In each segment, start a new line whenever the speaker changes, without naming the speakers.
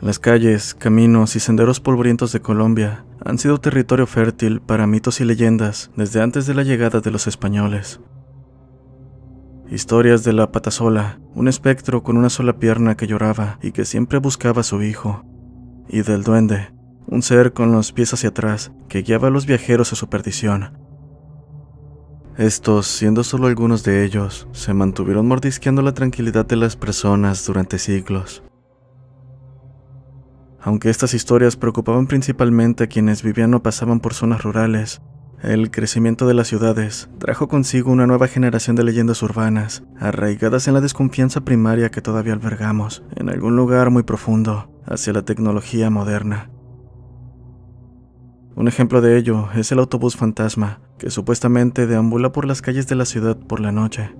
Las calles, caminos y senderos polvorientos de Colombia han sido territorio fértil para mitos y leyendas desde antes de la llegada de los españoles. Historias de la patasola, un espectro con una sola pierna que lloraba y que siempre buscaba a su hijo, y del duende, un ser con los pies hacia atrás que guiaba a los viajeros a su perdición. Estos, siendo solo algunos de ellos, se mantuvieron mordisqueando la tranquilidad de las personas durante siglos. Aunque estas historias preocupaban principalmente a quienes vivían o pasaban por zonas rurales, el crecimiento de las ciudades trajo consigo una nueva generación de leyendas urbanas, arraigadas en la desconfianza primaria que todavía albergamos en algún lugar muy profundo hacia la tecnología moderna. Un ejemplo de ello es el autobús fantasma, que supuestamente deambula por las calles de la ciudad por la noche.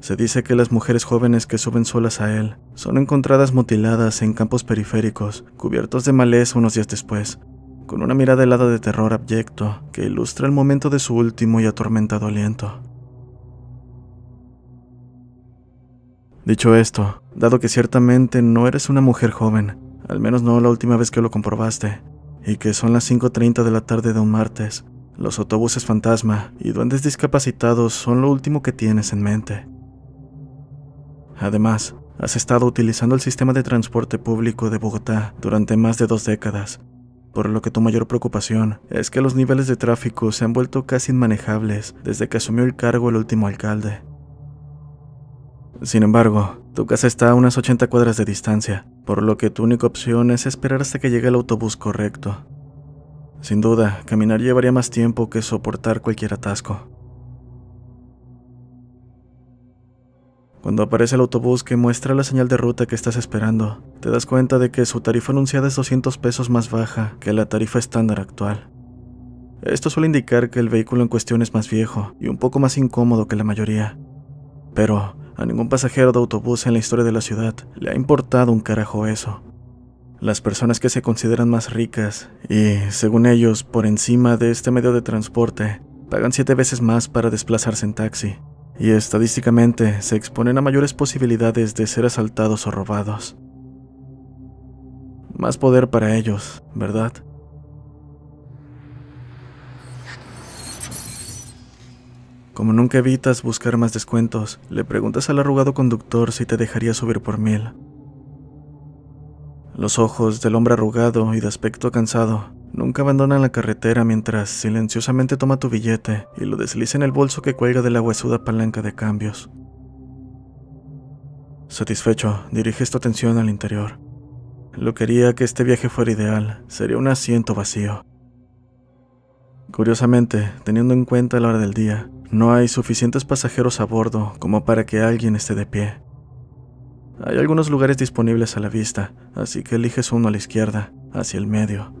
Se dice que las mujeres jóvenes que suben solas a él son encontradas mutiladas en campos periféricos, cubiertos de maleza unos días después, con una mirada helada de terror abyecto que ilustra el momento de su último y atormentado aliento. Dicho esto, dado que ciertamente no eres una mujer joven, al menos no la última vez que lo comprobaste, y que son las 5.30 de la tarde de un martes, los autobuses fantasma y duendes discapacitados son lo último que tienes en mente. Además, has estado utilizando el sistema de transporte público de Bogotá durante más de dos décadas, por lo que tu mayor preocupación es que los niveles de tráfico se han vuelto casi inmanejables desde que asumió el cargo el último alcalde. Sin embargo, tu casa está a unas 80 cuadras de distancia, por lo que tu única opción es esperar hasta que llegue el autobús correcto. Sin duda, caminar llevaría más tiempo que soportar cualquier atasco. Cuando aparece el autobús que muestra la señal de ruta que estás esperando, te das cuenta de que su tarifa anunciada es 200 pesos más baja que la tarifa estándar actual. Esto suele indicar que el vehículo en cuestión es más viejo y un poco más incómodo que la mayoría. Pero, a ningún pasajero de autobús en la historia de la ciudad le ha importado un carajo eso. Las personas que se consideran más ricas y, según ellos, por encima de este medio de transporte, pagan siete veces más para desplazarse en taxi y estadísticamente se exponen a mayores posibilidades de ser asaltados o robados. Más poder para ellos, ¿verdad? Como nunca evitas buscar más descuentos, le preguntas al arrugado conductor si te dejaría subir por mil. Los ojos del hombre arrugado y de aspecto cansado nunca abandonan la carretera mientras silenciosamente toma tu billete y lo desliza en el bolso que cuelga de la huesuda palanca de cambios. Satisfecho, diriges tu atención al interior. Lo quería que este viaje fuera ideal, sería un asiento vacío. Curiosamente, teniendo en cuenta la hora del día, no hay suficientes pasajeros a bordo como para que alguien esté de pie. Hay algunos lugares disponibles a la vista, así que eliges uno a la izquierda, hacia el medio.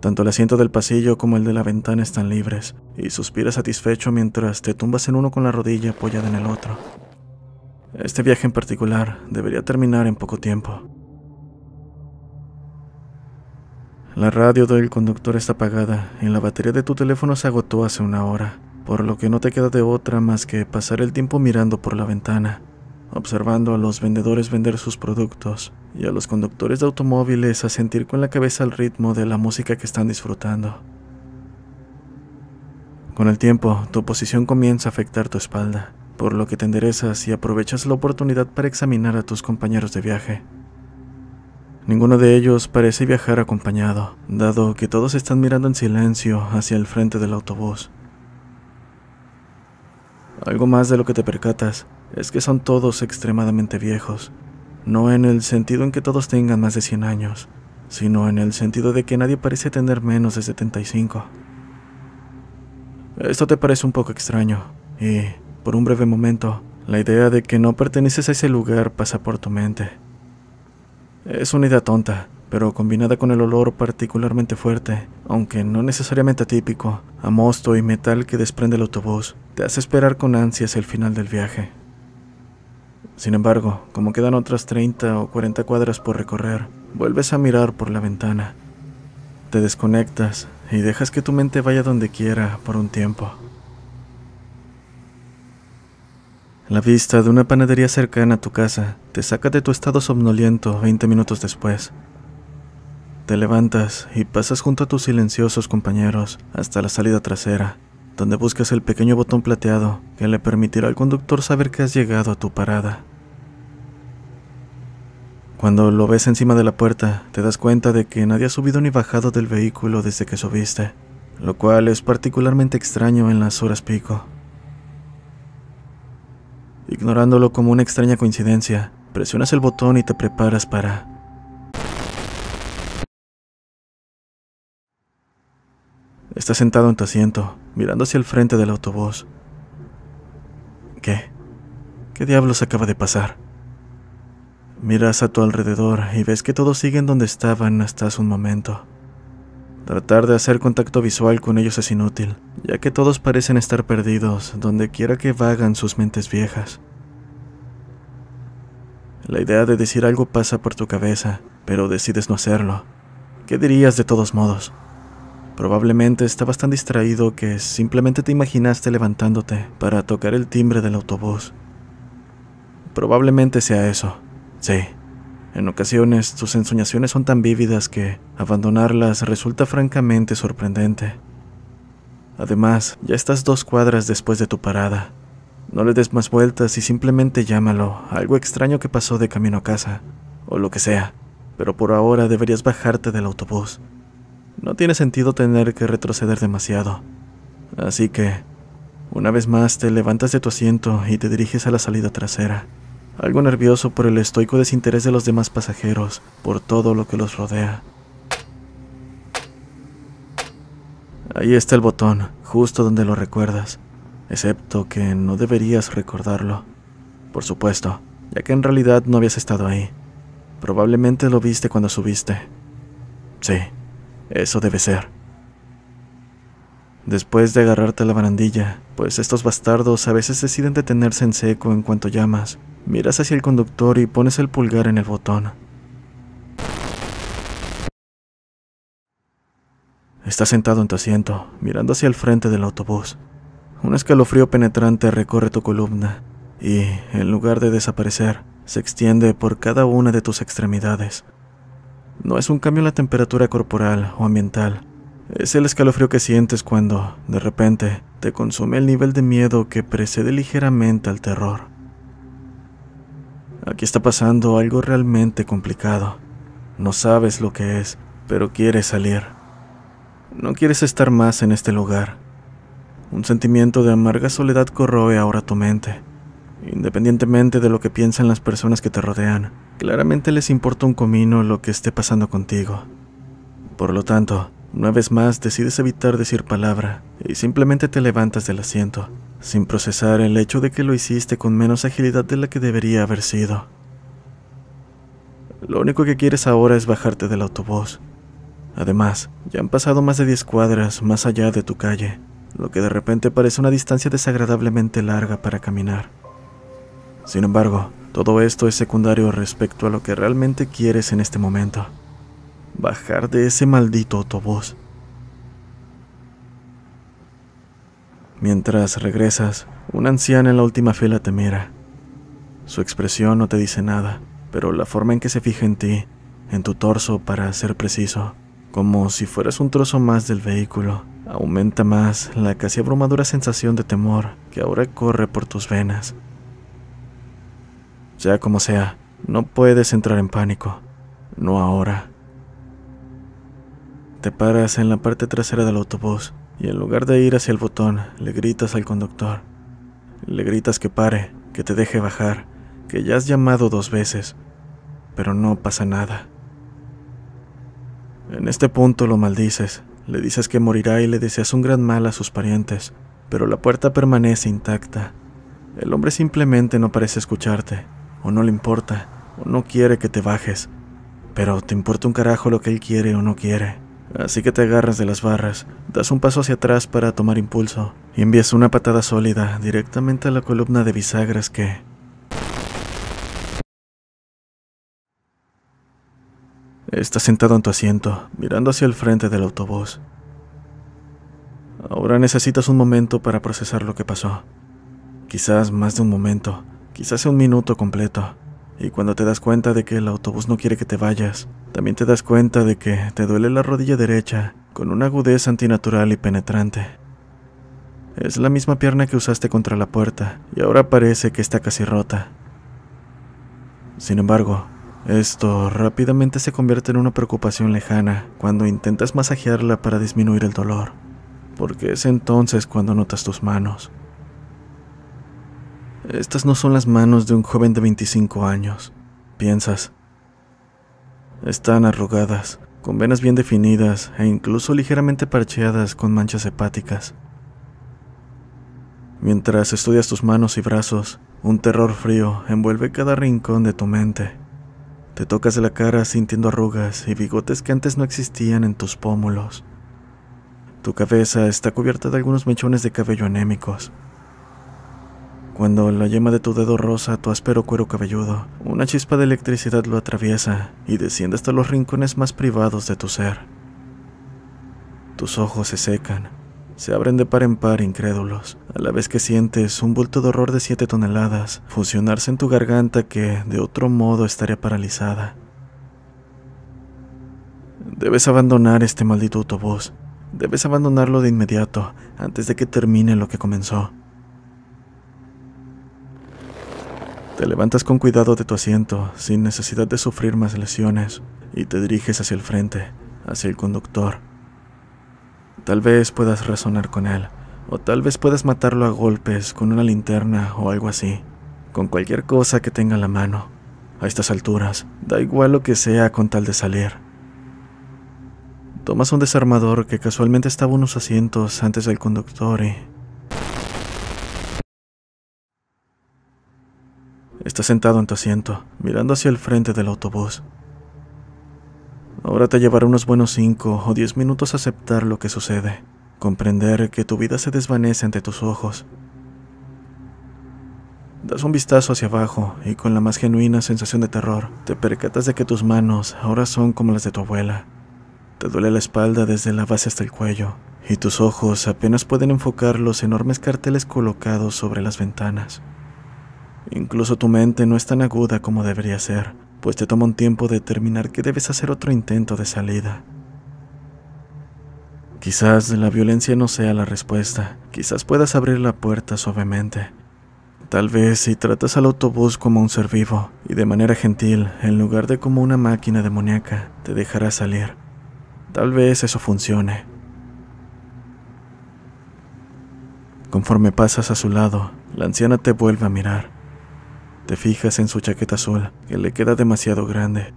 Tanto el asiento del pasillo como el de la ventana están libres, y suspiras satisfecho mientras te tumbas en uno con la rodilla apoyada en el otro. Este viaje en particular debería terminar en poco tiempo. La radio del conductor está apagada y la batería de tu teléfono se agotó hace una hora, por lo que no te queda de otra más que pasar el tiempo mirando por la ventana, observando a los vendedores vender sus productos y a los conductores de automóviles a sentir con la cabeza el ritmo de la música que están disfrutando. Con el tiempo, tu posición comienza a afectar tu espalda, por lo que te enderezas y aprovechas la oportunidad para examinar a tus compañeros de viaje, Ninguno de ellos parece viajar acompañado, dado que todos están mirando en silencio hacia el frente del autobús. Algo más de lo que te percatas es que son todos extremadamente viejos, no en el sentido en que todos tengan más de 100 años, sino en el sentido de que nadie parece tener menos de 75. Esto te parece un poco extraño, y, por un breve momento, la idea de que no perteneces a ese lugar pasa por tu mente. Es una idea tonta, pero combinada con el olor particularmente fuerte, aunque no necesariamente atípico, a mosto y metal que desprende el autobús, te hace esperar con ansias el final del viaje. Sin embargo, como quedan otras 30 o 40 cuadras por recorrer, vuelves a mirar por la ventana. Te desconectas y dejas que tu mente vaya donde quiera por un tiempo. La vista de una panadería cercana a tu casa te saca de tu estado somnoliento 20 minutos después. Te levantas y pasas junto a tus silenciosos compañeros hasta la salida trasera, donde buscas el pequeño botón plateado que le permitirá al conductor saber que has llegado a tu parada. Cuando lo ves encima de la puerta, te das cuenta de que nadie ha subido ni bajado del vehículo desde que subiste, lo cual es particularmente extraño en las horas pico ignorándolo como una extraña coincidencia. Presionas el botón y te preparas para... Estás sentado en tu asiento, mirando hacia el frente del autobús. ¿Qué? ¿Qué diablos acaba de pasar? Miras a tu alrededor y ves que todos siguen donde estaban hasta hace un momento. Tratar de hacer contacto visual con ellos es inútil, ya que todos parecen estar perdidos donde quiera que vagan sus mentes viejas. La idea de decir algo pasa por tu cabeza, pero decides no hacerlo. ¿Qué dirías de todos modos? Probablemente estabas tan distraído que simplemente te imaginaste levantándote para tocar el timbre del autobús. Probablemente sea eso, sí. En ocasiones tus ensoñaciones son tan vívidas que abandonarlas resulta francamente sorprendente. Además, ya estás dos cuadras después de tu parada. No le des más vueltas y simplemente llámalo algo extraño que pasó de camino a casa, o lo que sea, pero por ahora deberías bajarte del autobús. No tiene sentido tener que retroceder demasiado. Así que, una vez más te levantas de tu asiento y te diriges a la salida trasera algo nervioso por el estoico desinterés de los demás pasajeros, por todo lo que los rodea. Ahí está el botón, justo donde lo recuerdas, excepto que no deberías recordarlo. Por supuesto, ya que en realidad no habías estado ahí. Probablemente lo viste cuando subiste. Sí, eso debe ser. Después de agarrarte a la barandilla, pues estos bastardos a veces deciden detenerse en seco en cuanto llamas, Miras hacia el conductor y pones el pulgar en el botón. Estás sentado en tu asiento, mirando hacia el frente del autobús. Un escalofrío penetrante recorre tu columna y, en lugar de desaparecer, se extiende por cada una de tus extremidades. No es un cambio en la temperatura corporal o ambiental, es el escalofrío que sientes cuando, de repente, te consume el nivel de miedo que precede ligeramente al terror. Aquí está pasando algo realmente complicado. No sabes lo que es, pero quieres salir. No quieres estar más en este lugar. Un sentimiento de amarga soledad corroe ahora tu mente. Independientemente de lo que piensan las personas que te rodean, claramente les importa un comino lo que esté pasando contigo. Por lo tanto, una vez más decides evitar decir palabra y simplemente te levantas del asiento, sin procesar el hecho de que lo hiciste con menos agilidad de la que debería haber sido. Lo único que quieres ahora es bajarte del autobús. Además, ya han pasado más de 10 cuadras más allá de tu calle, lo que de repente parece una distancia desagradablemente larga para caminar. Sin embargo, todo esto es secundario respecto a lo que realmente quieres en este momento. Bajar de ese maldito autobús. Mientras regresas, una anciana en la última fila te mira. Su expresión no te dice nada, pero la forma en que se fija en ti, en tu torso para ser preciso, como si fueras un trozo más del vehículo, aumenta más la casi abrumadora sensación de temor que ahora corre por tus venas. Ya como sea, no puedes entrar en pánico, no ahora. Te paras en la parte trasera del autobús y en lugar de ir hacia el botón, le gritas al conductor. Le gritas que pare, que te deje bajar, que ya has llamado dos veces, pero no pasa nada. En este punto lo maldices, le dices que morirá y le deseas un gran mal a sus parientes, pero la puerta permanece intacta. El hombre simplemente no parece escucharte, o no le importa, o no quiere que te bajes, pero te importa un carajo lo que él quiere o no quiere. Así que te agarras de las barras, das un paso hacia atrás para tomar impulso y envías una patada sólida directamente a la columna de bisagras que... Estás sentado en tu asiento, mirando hacia el frente del autobús. Ahora necesitas un momento para procesar lo que pasó. Quizás más de un momento, quizás un minuto completo. Y cuando te das cuenta de que el autobús no quiere que te vayas, también te das cuenta de que te duele la rodilla derecha con una agudeza antinatural y penetrante. Es la misma pierna que usaste contra la puerta y ahora parece que está casi rota. Sin embargo, esto rápidamente se convierte en una preocupación lejana cuando intentas masajearla para disminuir el dolor, porque es entonces cuando notas tus manos estas no son las manos de un joven de 25 años, piensas. Están arrugadas, con venas bien definidas e incluso ligeramente parcheadas con manchas hepáticas. Mientras estudias tus manos y brazos, un terror frío envuelve cada rincón de tu mente. Te tocas la cara sintiendo arrugas y bigotes que antes no existían en tus pómulos. Tu cabeza está cubierta de algunos mechones de cabello anémicos, cuando la yema de tu dedo rosa tu áspero cuero cabelludo, una chispa de electricidad lo atraviesa y desciende hasta los rincones más privados de tu ser. Tus ojos se secan, se abren de par en par incrédulos, a la vez que sientes un bulto de horror de 7 toneladas fusionarse en tu garganta que de otro modo estaría paralizada. Debes abandonar este maldito autobús, debes abandonarlo de inmediato antes de que termine lo que comenzó. Te levantas con cuidado de tu asiento, sin necesidad de sufrir más lesiones, y te diriges hacia el frente, hacia el conductor. Tal vez puedas razonar con él, o tal vez puedas matarlo a golpes con una linterna o algo así, con cualquier cosa que tenga en la mano. A estas alturas, da igual lo que sea con tal de salir. Tomas un desarmador que casualmente estaba unos asientos antes del conductor y Estás sentado en tu asiento, mirando hacia el frente del autobús. Ahora te llevará unos buenos 5 o 10 minutos aceptar lo que sucede, comprender que tu vida se desvanece ante tus ojos. Das un vistazo hacia abajo y con la más genuina sensación de terror, te percatas de que tus manos ahora son como las de tu abuela. Te duele la espalda desde la base hasta el cuello, y tus ojos apenas pueden enfocar los enormes carteles colocados sobre las ventanas. Incluso tu mente no es tan aguda como debería ser, pues te toma un tiempo determinar que debes hacer otro intento de salida. Quizás la violencia no sea la respuesta, quizás puedas abrir la puerta suavemente. Tal vez si tratas al autobús como un ser vivo y de manera gentil, en lugar de como una máquina demoníaca, te dejará salir. Tal vez eso funcione. Conforme pasas a su lado, la anciana te vuelve a mirar. Te fijas en su chaqueta azul, que le queda demasiado grande.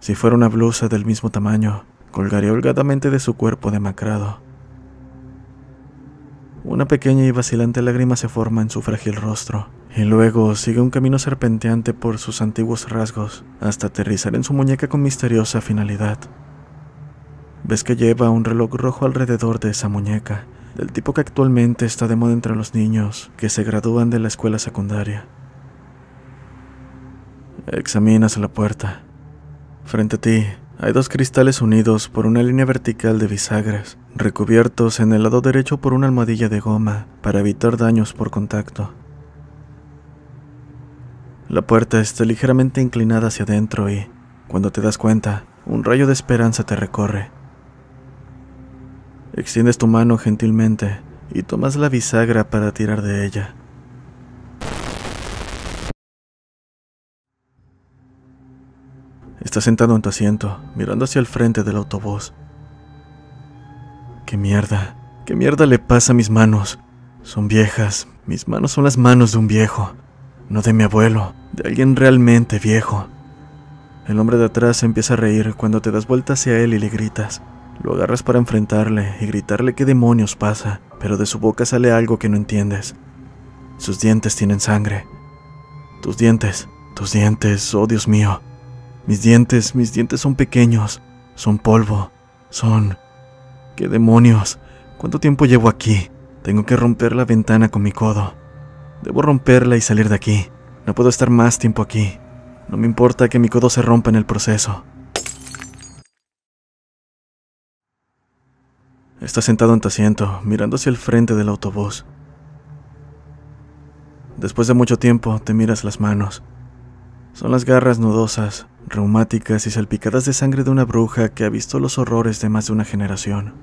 Si fuera una blusa del mismo tamaño, colgaría holgadamente de su cuerpo demacrado. Una pequeña y vacilante lágrima se forma en su frágil rostro, y luego sigue un camino serpenteante por sus antiguos rasgos, hasta aterrizar en su muñeca con misteriosa finalidad. Ves que lleva un reloj rojo alrededor de esa muñeca, del tipo que actualmente está de moda entre los niños que se gradúan de la escuela secundaria. Examinas la puerta. Frente a ti hay dos cristales unidos por una línea vertical de bisagras, recubiertos en el lado derecho por una almohadilla de goma para evitar daños por contacto. La puerta está ligeramente inclinada hacia adentro y, cuando te das cuenta, un rayo de esperanza te recorre. Extiendes tu mano gentilmente y tomas la bisagra para tirar de ella. Está sentado en tu asiento, mirando hacia el frente del autobús. ¿Qué mierda? ¿Qué mierda le pasa a mis manos? Son viejas. Mis manos son las manos de un viejo. No de mi abuelo, de alguien realmente viejo. El hombre de atrás empieza a reír cuando te das vuelta hacia él y le gritas. Lo agarras para enfrentarle y gritarle qué demonios pasa, pero de su boca sale algo que no entiendes. Sus dientes tienen sangre. Tus dientes, tus dientes, oh Dios mío. Mis dientes, mis dientes son pequeños, son polvo, son... ¡Qué demonios! ¿Cuánto tiempo llevo aquí? Tengo que romper la ventana con mi codo. Debo romperla y salir de aquí. No puedo estar más tiempo aquí. No me importa que mi codo se rompa en el proceso. Está sentado en tu asiento, mirando hacia el frente del autobús. Después de mucho tiempo, te miras las manos. Son las garras nudosas, reumáticas y salpicadas de sangre de una bruja que ha visto los horrores de más de una generación.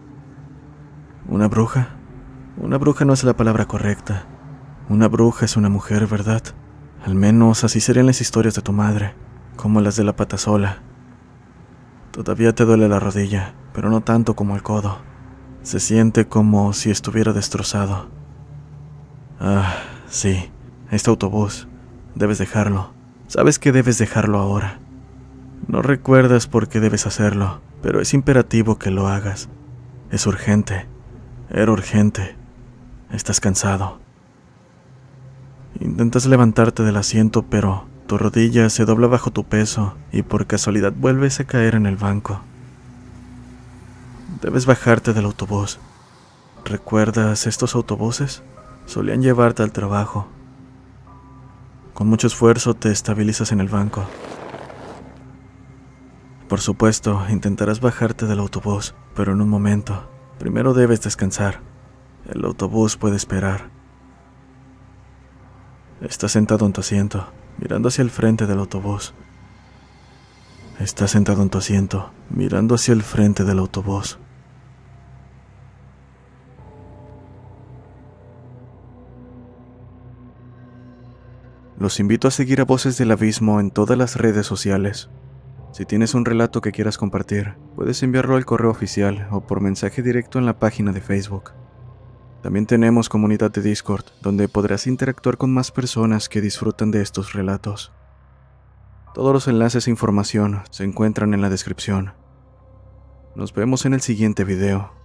¿Una bruja? Una bruja no es la palabra correcta. Una bruja es una mujer, ¿verdad? Al menos así serían las historias de tu madre, como las de la patasola. Todavía te duele la rodilla, pero no tanto como el codo. Se siente como si estuviera destrozado. Ah, sí, este autobús. Debes dejarlo. Sabes que debes dejarlo ahora. No recuerdas por qué debes hacerlo, pero es imperativo que lo hagas. Es urgente. Era urgente. Estás cansado. Intentas levantarte del asiento, pero tu rodilla se dobla bajo tu peso y por casualidad vuelves a caer en el banco. Debes bajarte del autobús. ¿Recuerdas estos autobuses? Solían llevarte al trabajo. Con mucho esfuerzo te estabilizas en el banco. Por supuesto, intentarás bajarte del autobús, pero en un momento. Primero debes descansar. El autobús puede esperar. Estás sentado en tu asiento, mirando hacia el frente del autobús. Estás sentado en tu asiento, mirando hacia el frente del autobús. Los invito a seguir a Voces del Abismo en todas las redes sociales. Si tienes un relato que quieras compartir, puedes enviarlo al correo oficial o por mensaje directo en la página de Facebook. También tenemos comunidad de Discord, donde podrás interactuar con más personas que disfrutan de estos relatos. Todos los enlaces e información se encuentran en la descripción. Nos vemos en el siguiente video.